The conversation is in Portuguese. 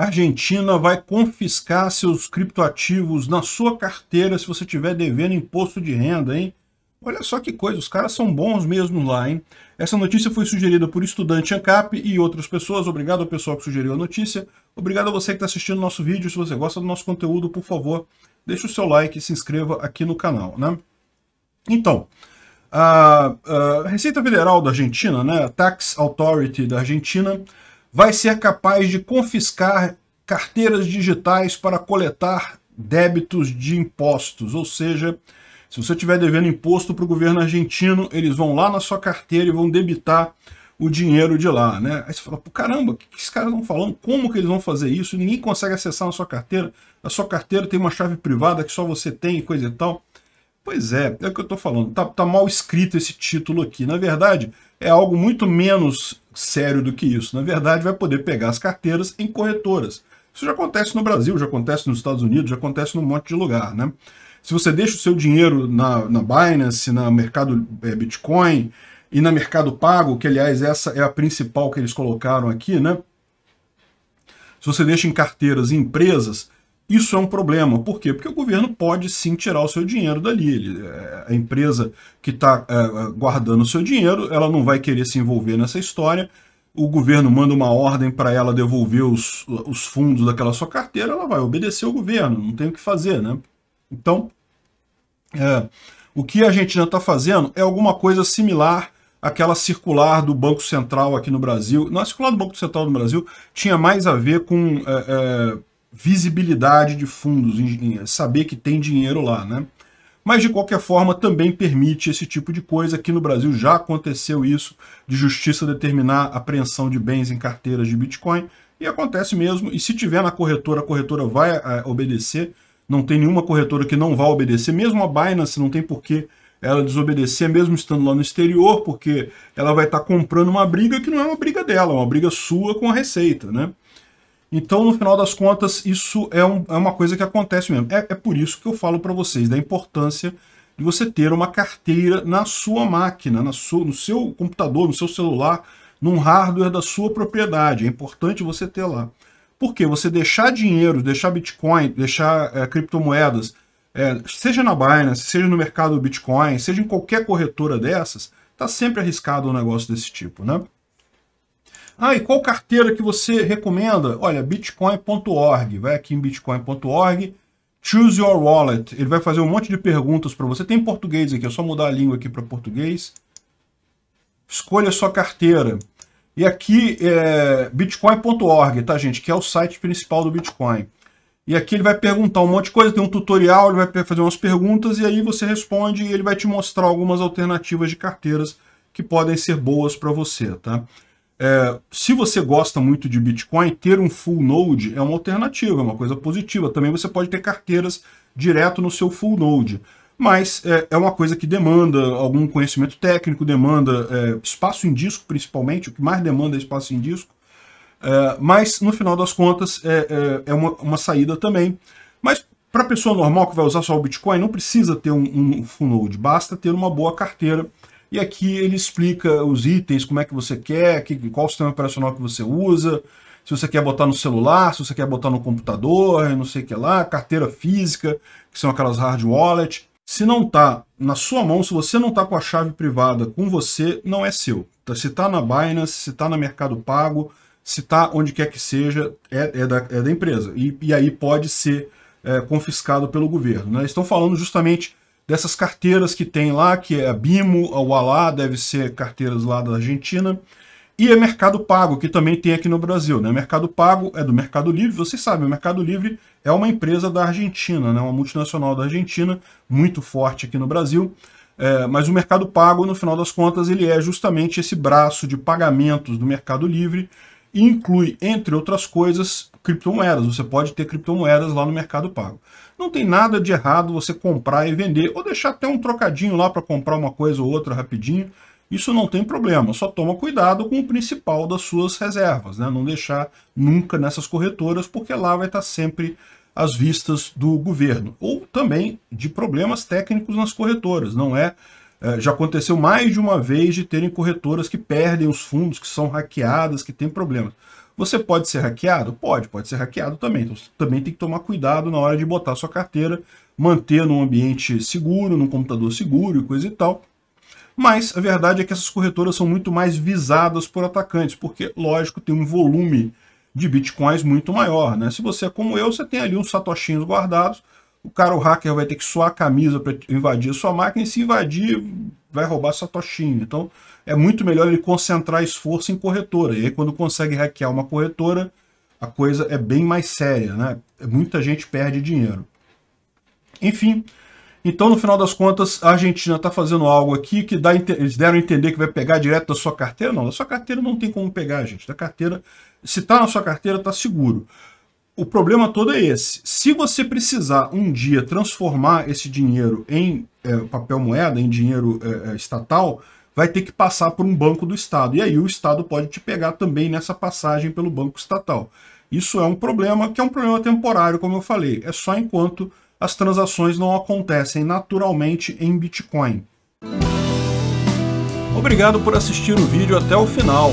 Argentina vai confiscar seus criptoativos na sua carteira se você tiver devendo imposto de renda, hein? Olha só que coisa, os caras são bons mesmo lá, hein? Essa notícia foi sugerida por estudante ANCAP e outras pessoas. Obrigado ao pessoal que sugeriu a notícia. Obrigado a você que está assistindo nosso vídeo. Se você gosta do nosso conteúdo, por favor, deixe o seu like e se inscreva aqui no canal, né? Então, a, a Receita Federal da Argentina, né? A Tax Authority da Argentina vai ser capaz de confiscar carteiras digitais para coletar débitos de impostos, ou seja, se você estiver devendo imposto para o governo argentino, eles vão lá na sua carteira e vão debitar o dinheiro de lá, né? Aí você fala, Pô, caramba, o que, que esses caras estão falando? Como que eles vão fazer isso? Ninguém consegue acessar a sua carteira. A sua carteira tem uma chave privada que só você tem e coisa e tal. Pois é, é o que eu estou falando. Tá, tá mal escrito esse título aqui. Na verdade, é algo muito menos sério do que isso. Na verdade, vai poder pegar as carteiras em corretoras. Isso já acontece no Brasil, já acontece nos Estados Unidos, já acontece num monte de lugar, né? Se você deixa o seu dinheiro na, na Binance, na mercado é, Bitcoin e na Mercado Pago, que aliás essa é a principal que eles colocaram aqui, né? Se você deixa em carteiras e empresas, isso é um problema. Por quê? Porque o governo pode sim tirar o seu dinheiro dali. Ele, é, a empresa que está é, é, guardando o seu dinheiro, ela não vai querer se envolver nessa história. O governo manda uma ordem para ela devolver os, os fundos daquela sua carteira, ela vai obedecer o governo, não tem o que fazer, né? Então, é, o que a Argentina está fazendo é alguma coisa similar àquela circular do Banco Central aqui no Brasil. Na circular do Banco Central do Brasil tinha mais a ver com é, é visibilidade de fundos, saber que tem dinheiro lá, né? Mas, de qualquer forma, também permite esse tipo de coisa. Aqui no Brasil já aconteceu isso, de justiça determinar apreensão de bens em carteiras de Bitcoin, e acontece mesmo. E se tiver na corretora, a corretora vai é, obedecer. Não tem nenhuma corretora que não vá obedecer. Mesmo a Binance não tem porquê ela desobedecer, mesmo estando lá no exterior, porque ela vai estar tá comprando uma briga que não é uma briga dela, é uma briga sua com a Receita, né? Então, no final das contas, isso é, um, é uma coisa que acontece mesmo. É, é por isso que eu falo para vocês da importância de você ter uma carteira na sua máquina, na sua, no seu computador, no seu celular, num hardware da sua propriedade. É importante você ter lá. Porque você deixar dinheiro, deixar Bitcoin, deixar é, criptomoedas, é, seja na Binance, seja no mercado Bitcoin, seja em qualquer corretora dessas, está sempre arriscado um negócio desse tipo, né? Ah, e qual carteira que você recomenda? Olha, bitcoin.org. Vai aqui em bitcoin.org, choose your wallet. Ele vai fazer um monte de perguntas para você. Tem português aqui, é só mudar a língua aqui para português. Escolha sua carteira. E aqui é bitcoin.org, tá, gente? Que é o site principal do Bitcoin. E aqui ele vai perguntar um monte de coisa, tem um tutorial, ele vai fazer umas perguntas e aí você responde e ele vai te mostrar algumas alternativas de carteiras que podem ser boas para você, tá? É, se você gosta muito de Bitcoin, ter um full node é uma alternativa, é uma coisa positiva. Também você pode ter carteiras direto no seu full node. Mas é, é uma coisa que demanda algum conhecimento técnico, demanda é, espaço em disco, principalmente. O que mais demanda é espaço em disco. É, mas, no final das contas, é, é, é uma, uma, saída também. Mas, para pessoa normal que vai usar só o Bitcoin, não precisa ter um, um full node. Basta ter uma boa carteira e aqui ele explica os itens, como é que você quer, que, qual sistema operacional que você usa, se você quer botar no celular, se você quer botar no computador, não sei o que lá, carteira física, que são aquelas hard wallet. Se não está na sua mão, se você não está com a chave privada com você, não é seu. Tá, se está na Binance, se está no Mercado Pago, se está onde quer que seja, é, é, da, é da, empresa. E, e, aí pode ser é, confiscado pelo governo. Né? estão falando justamente dessas carteiras que tem lá, que é a BIMO, a Ualá, deve ser carteiras lá da Argentina, e é Mercado Pago, que também tem aqui no Brasil. Né? Mercado Pago é do Mercado Livre, vocês sabem, o Mercado Livre é uma empresa da Argentina, né? uma multinacional da Argentina, muito forte aqui no Brasil, é, mas o Mercado Pago, no final das contas, ele é justamente esse braço de pagamentos do Mercado Livre inclui, entre outras coisas, criptomoedas. Você pode ter criptomoedas lá no Mercado Pago. Não tem nada de errado você comprar e vender, ou deixar até um trocadinho lá para comprar uma coisa ou outra rapidinho. Isso não tem problema, só toma cuidado com o principal das suas reservas, né? não deixar nunca nessas corretoras, porque lá vai estar tá sempre as vistas do governo, ou também de problemas técnicos nas corretoras, não é eh, já aconteceu mais de uma vez de terem corretoras que perdem os fundos, que são hackeadas, que têm problemas. Você pode ser hackeado? Pode, pode ser hackeado também. Então você também tem que tomar cuidado na hora de botar sua carteira, manter num ambiente seguro, num computador seguro e coisa e tal. Mas a verdade é que essas corretoras são muito mais visadas por atacantes, porque, lógico, tem um volume de bitcoins muito maior. Né? Se você é como eu, você tem ali uns satoshinhos guardados, o cara, o hacker, vai ter que suar a camisa para invadir a sua máquina e se invadir, vai roubar sua tochinha. Então, é muito melhor ele concentrar esforço em corretora. E aí, quando consegue hackear uma corretora, a coisa é bem mais séria, né? Muita gente perde dinheiro. Enfim, então, no final das contas, a Argentina está fazendo algo aqui que dá, eles deram a entender que vai pegar direto da sua carteira. Não, da sua carteira não tem como pegar, gente. Da carteira, se está na sua carteira, está seguro o problema todo é esse. Se você precisar um dia transformar esse dinheiro em é, papel moeda, em dinheiro é, é, estatal, vai ter que passar por um banco do Estado. E aí o Estado pode te pegar também nessa passagem pelo banco estatal. Isso é um problema que é um problema temporário, como eu falei. É só enquanto as transações não acontecem naturalmente em Bitcoin. Obrigado por assistir o vídeo até o final.